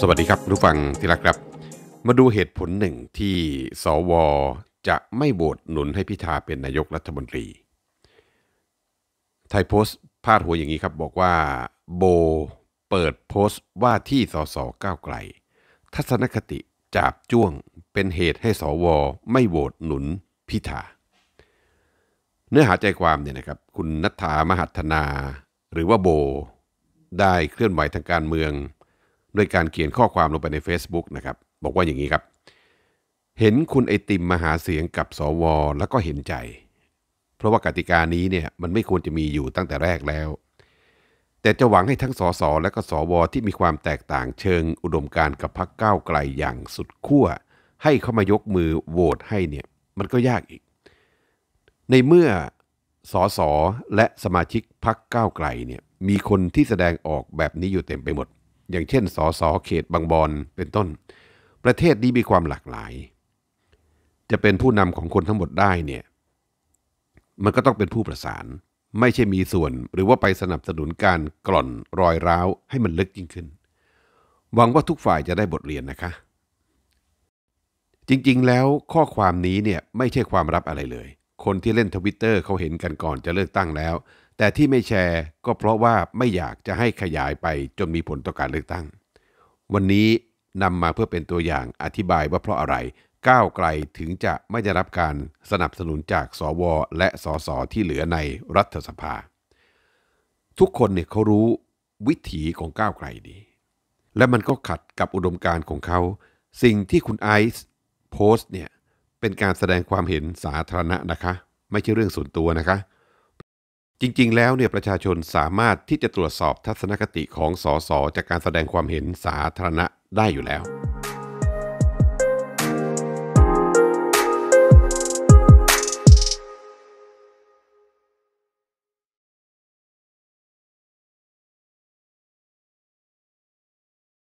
สวัสดีครับทู้ฟังที่รักครับ มาดูเหตุผลหนึ่งที่สวจะไม่โหวตหนุนให้พิธาเป็นนายกรัฐมนตรี ไทยโพสต์พาดหัวอย่างนี้ครับบอกว่าโบเปิดโพสต์ว่าที่สสก้าวไกล ทัศนคติจาบจ้วงเป็นเหตุให้สวไม่โหวตหนุนพิธาเนื้อหาใจความเนี่ยนะครับคุณนัฐามหัตนา หรือว่าโบ ได้เคลื่อนไหวทางการเมืองด้วยการเขียนข้อความลงไปใน Facebook นะครับ บอกว่าอย่างนี้ครับ เห็นคุณไอติมมาหาเสียงกับสว แล้วก็เห็นใจ เพราะว่ากติกานี้เนี่ยมันไม่ควรจะมีอยู่ตั้งแต่แรกแล้ว แต่จะหวังให้ทั้งสสและก็สวที่มีความแตกต่างเชิงอุดมการกับพรรคก้าวไกลอย่างสุดขั้วให้เข้ามายกมือโหวตให้เนี่ย มันก็ยากอีก ในเมื่อสสและสมาชิกพรรคก้าวไกลเนี่ยมีคนที่แสดงออกแบบนี้อยู่เต็มไปหมดอย่างเช่นสสเขตบางบอน เป็นต้น ประเทศนี้มีความหลากหลาย จะเป็นผู้นำของคนทั้งหมดได้เนี่ย มันก็ต้องเป็นผู้ประสาน ไม่ใช่มีส่วนหรือว่าไปสนับสนุนการกล่อนรอยร้าวให้มันลึกยิ่งขึ้น หวังว่าทุกฝ่ายจะได้บทเรียนนะคะ จริงๆ แล้วข้อความนี้เนี่ย ไม่ใช่ความรับอะไรเลย คนที่เล่นทวิตเตอร์เขาเห็นกันก่อนจะเลือกตั้งแล้วแต่ที่ไม่แชร์ก็เพราะว่าไม่อยากจะให้ขยายไปจนมีผลต่อการเลือกตั้ง วันนี้นำมาเพื่อเป็นตัวอย่างอธิบายว่าเพราะอะไรก้าวไกลถึงจะไม่ได้รับการสนับสนุนจาก สว และสสที่เหลือในรัฐสภา ทุกคนเนี่ยเขารู้วิถีของก้าวไกลดีและมันก็ขัดกับอุดมการณ์ของเขา สิ่งที่คุณไอซ์โพสต์เนี่ยเป็นการแสดงความเห็นสาธารณะนะคะไม่ใช่เรื่องส่วนตัวนะคะจริงๆ แล้วเนี่ยประชาชนสามารถที่จะตรวจสอบทัศนคติของสสจากการแสดงความเห็นสาธารณะได้อยู่แล้ว